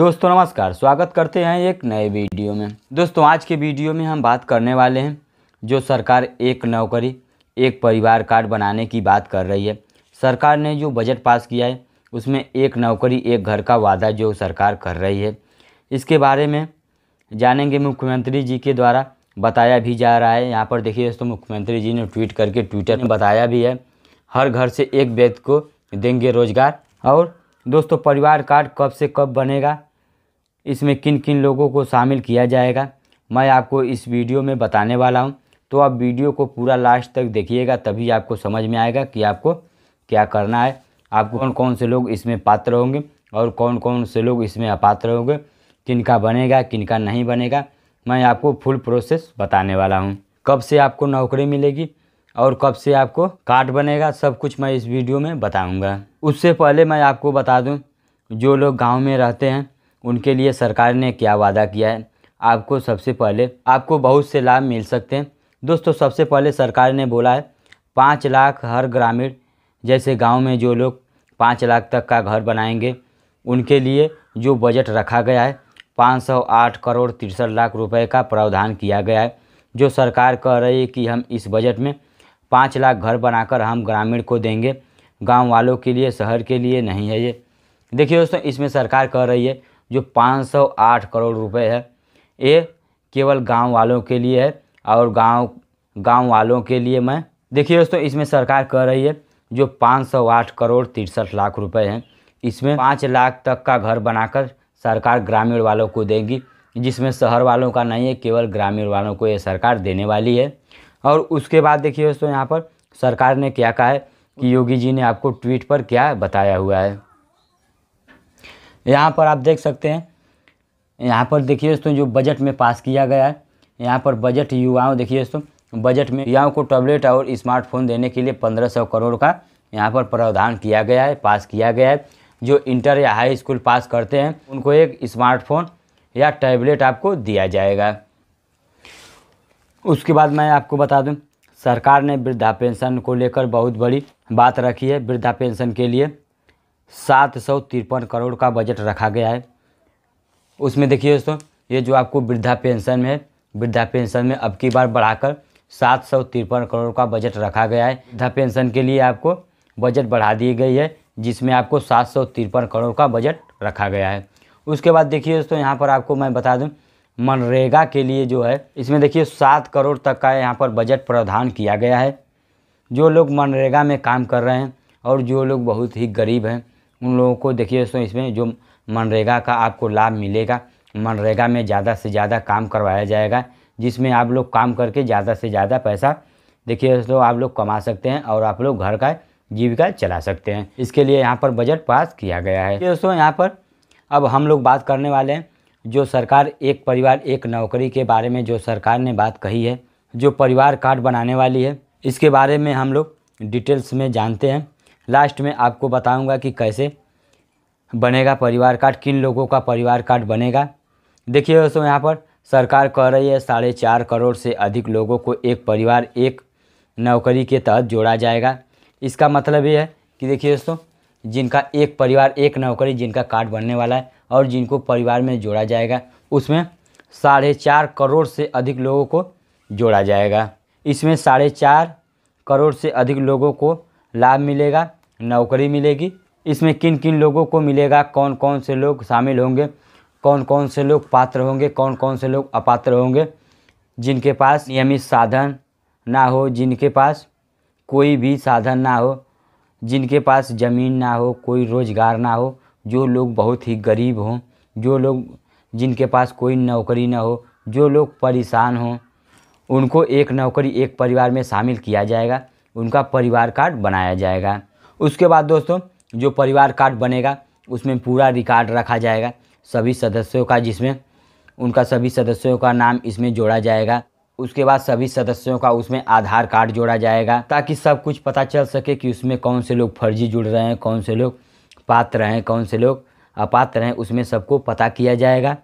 दोस्तों नमस्कार स्वागत करते हैं एक नए वीडियो में दोस्तों आज के वीडियो में हम बात करने वाले हैं जो सरकार एक नौकरी एक परिवार कार्ड बनाने की बात कर रही है सरकार ने जो बजट पास किया है उसमें एक नौकरी एक घर का वादा जो सरकार कर रही है इसके बारे में जानेंगे मुख्यमंत्री जी के द्वारा बताया भी जा रहा है यहाँ पर देखिए दोस्तों मुख्यमंत्री जी ने ट्वीट करके ट्विटर में बताया भी है हर घर से एक व्यक्ति को देंगे रोजगार और दोस्तों परिवार कार्ड कब से कब बनेगा इसमें किन किन लोगों को शामिल किया जाएगा मैं आपको इस वीडियो में बताने वाला हूँ तो आप वीडियो को पूरा लास्ट तक देखिएगा तभी आपको समझ में आएगा कि आपको क्या करना है आपको कौन कौन से लोग इसमें पात्र होंगे और कौन कौन से लोग इसमें अपात्र होंगे किनका बनेगा किनका नहीं बनेगा मैं आपको फुल प्रोसेस बताने वाला हूँ कब से आपको नौकरी मिलेगी और कब से आपको कार्ड बनेगा सब कुछ मैं इस वीडियो में बताऊंगा उससे पहले मैं आपको बता दूं जो लोग गांव में रहते हैं उनके लिए सरकार ने क्या वादा किया है आपको सबसे पहले आपको बहुत से लाभ मिल सकते हैं दोस्तों सबसे पहले सरकार ने बोला है पाँच लाख हर ग्रामीण जैसे गांव में जो लोग पाँच लाख तक का घर बनाएंगे उनके लिए जो बजट रखा गया है पाँच सौ आठ करोड़ तिरसठ लाख रुपए का प्रावधान किया गया है जो सरकार कह रही है कि हम इस बजट में पाँच लाख घर बनाकर हम ग्रामीण को देंगे गांव वालों के लिए शहर के लिए नहीं है ये देखिए दोस्तों इसमें सरकार कह रही है जो 508 करोड़ रुपए है ये केवल गांव वालों के लिए है और गांव गांव वालों के लिए मैं देखिए दोस्तों इसमें सरकार कह रही है जो 508 करोड़ तिरसठ लाख रुपए हैं इसमें पाँच लाख तक का घर बनाकर सरकार ग्रामीण वालों को देगी जिसमें शहर वालों का नहीं है केवल ग्रामीण वालों को ये सरकार देने वाली है और उसके बाद देखिए दोस्तों यहाँ पर सरकार ने क्या कहा है कि योगी जी ने आपको ट्वीट पर क्या बताया हुआ है यहाँ पर आप देख सकते हैं यहाँ पर देखिए दोस्तों जो बजट में पास किया गया है यहाँ पर बजट युवाओं देखिए दोस्तों बजट में युवाओं को टैबलेट और स्मार्टफोन देने के लिए पंद्रह सौ करोड़ का यहाँ पर प्रावधान किया गया है पास किया गया है जो इंटर या हाई स्कूल पास करते हैं उनको एक स्मार्टफोन या टैबलेट आपको दिया जाएगा उसके बाद मैं आपको बता दूँ सरकार ने वृद्धा पेंशन को लेकर बहुत बड़ी बात रखी है वृद्धा पेंशन के लिए सात सौ तिरपन करोड़ का बजट रखा गया है उसमें देखिए दोस्तों ये जो आपको वृद्धा पेंशन में वृद्धा पेंशन में अब की बार बढ़ाकर सात सौ तिरपन करोड़ का बजट रखा गया है वृद्धा पेंशन के लिए आपको बजट बढ़ा दी गई है जिसमें आपको सात सौ तिरपन करोड़ का बजट रखा गया है उसके बाद देखिए दोस्तों यहाँ पर आपको मैं बता दूँ मनरेगा के लिए जो है इसमें देखिए सात करोड़ तक का यहाँ पर बजट प्रावधान किया गया है जो लोग मनरेगा में काम कर रहे हैं और जो लोग बहुत ही गरीब हैं उन लोगों को देखिए दोस्तों इसमें जो मनरेगा का आपको लाभ मिलेगा मनरेगा में ज़्यादा से ज़्यादा काम करवाया जाएगा जिसमें आप लोग काम करके ज़्यादा से ज़्यादा पैसा देखिए दोस्तों आप लोग कमा सकते हैं और आप लोग घर का जीविका चला सकते हैं इसके लिए यहाँ पर बजट पास किया गया है दोस्तों यहाँ पर अब हम लोग बात करने वाले हैं जो सरकार एक परिवार एक नौकरी के बारे में जो सरकार ने बात कही है जो परिवार कार्ड बनाने वाली है इसके बारे में हम लोग डिटेल्स में जानते हैं लास्ट में आपको बताऊंगा कि कैसे बनेगा परिवार कार्ड किन लोगों का परिवार कार्ड बनेगा देखिए दोस्तों यहाँ पर सरकार कह रही है साढ़े चार करोड़ से अधिक लोगों को एक परिवार एक नौकरी के तहत जोड़ा जाएगा इसका मतलब ये है कि देखिए दोस्तों जिनका एक परिवार एक नौकरी जिनका कार्ड बनने वाला है और जिनको परिवार में जोड़ा जाएगा उसमें साढ़े चार करोड़ से अधिक लोगों को जोड़ा जाएगा इसमें साढ़े चार करोड़ से अधिक लोगों को लाभ मिलेगा नौकरी मिलेगी इसमें किन किन लोगों को मिलेगा कौन कौन से लोग शामिल होंगे कौन कौन से लोग पात्र होंगे कौन कौन से लोग अपात्र होंगे जिनके पास नियमित साधन ना हो जिनके पास कोई भी साधन ना हो जिनके पास ज़मीन ना हो कोई रोज़गार ना हो जो लोग बहुत ही गरीब हों जो लोग जिनके पास कोई नौकरी ना हो जो लोग परेशान हों उनको एक नौकरी एक परिवार में शामिल किया जाएगा उनका परिवार कार्ड बनाया जाएगा उसके बाद दोस्तों जो परिवार कार्ड बनेगा उसमें पूरा रिकॉर्ड रखा जाएगा सभी सदस्यों का जिसमें उनका सभी सदस्यों का नाम इसमें जोड़ा जाएगा उसके बाद सभी सदस्यों का उसमें आधार कार्ड जोड़ा जाएगा ताकि सब कुछ पता चल सके कि उसमें कौन से लोग फर्जी जुड़ रहे हैं कौन से लोग पात्र हैं कौन से लोग अपात्र हैं उसमें सबको पता किया जाएगा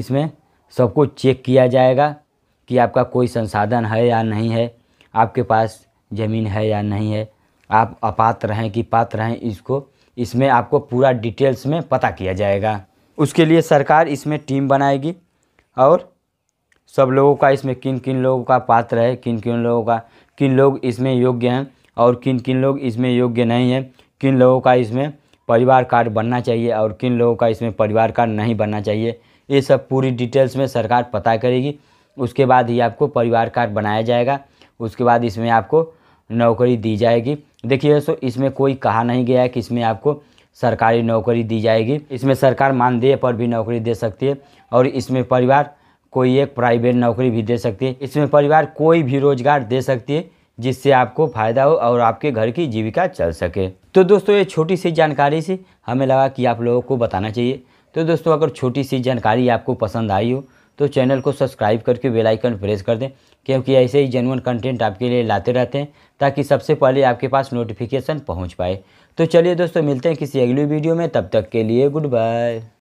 इसमें सबको चेक किया जाएगा कि आपका कोई संसाधन है या नहीं है आपके पास ज़मीन है या नहीं है आप अपात्र हैं कि पात्र हैं इसको इसमें आपको पूरा डिटेल्स में पता किया जाएगा उसके लिए सरकार इसमें टीम बनाएगी और सब लोगों का इसमें किन किन लोगों का पात्र है किन किन लोगों का किन लोग इसमें योग्य हैं और किन किन लोग इसमें योग्य नहीं हैं किन लोगों का इसमें परिवार कार्ड बनना चाहिए और किन लोगों का इसमें परिवार कार्ड नहीं बनना चाहिए ये सब पूरी डिटेल्स में सरकार पता करेगी उसके बाद ही आपको परिवार कार्ड बनाया जाएगा उसके बाद इसमें आपको नौकरी दी जाएगी देखिए दोस्तों इसमें कोई कहा नहीं गया है कि इसमें आपको सरकारी नौकरी दी जाएगी इसमें सरकार मानदेय पर भी नौकरी दे सकती है और इसमें परिवार कोई एक प्राइवेट नौकरी भी दे सकती है इसमें परिवार कोई भी रोजगार दे सकती है जिससे आपको फ़ायदा हो और आपके घर की जीविका चल सके तो दोस्तों ये छोटी सी जानकारी से हमें लगा कि आप लोगों को बताना चाहिए तो दोस्तों अगर छोटी सी जानकारी आपको पसंद आई हो तो चैनल को सब्सक्राइब करके बेल आइकन प्रेस कर दें क्योंकि ऐसे ही जेनुअन कंटेंट आपके लिए लाते रहते हैं ताकि सबसे पहले आपके पास नोटिफिकेशन पहुंच पाए तो चलिए दोस्तों मिलते हैं किसी अगली वीडियो में तब तक के लिए गुड बाय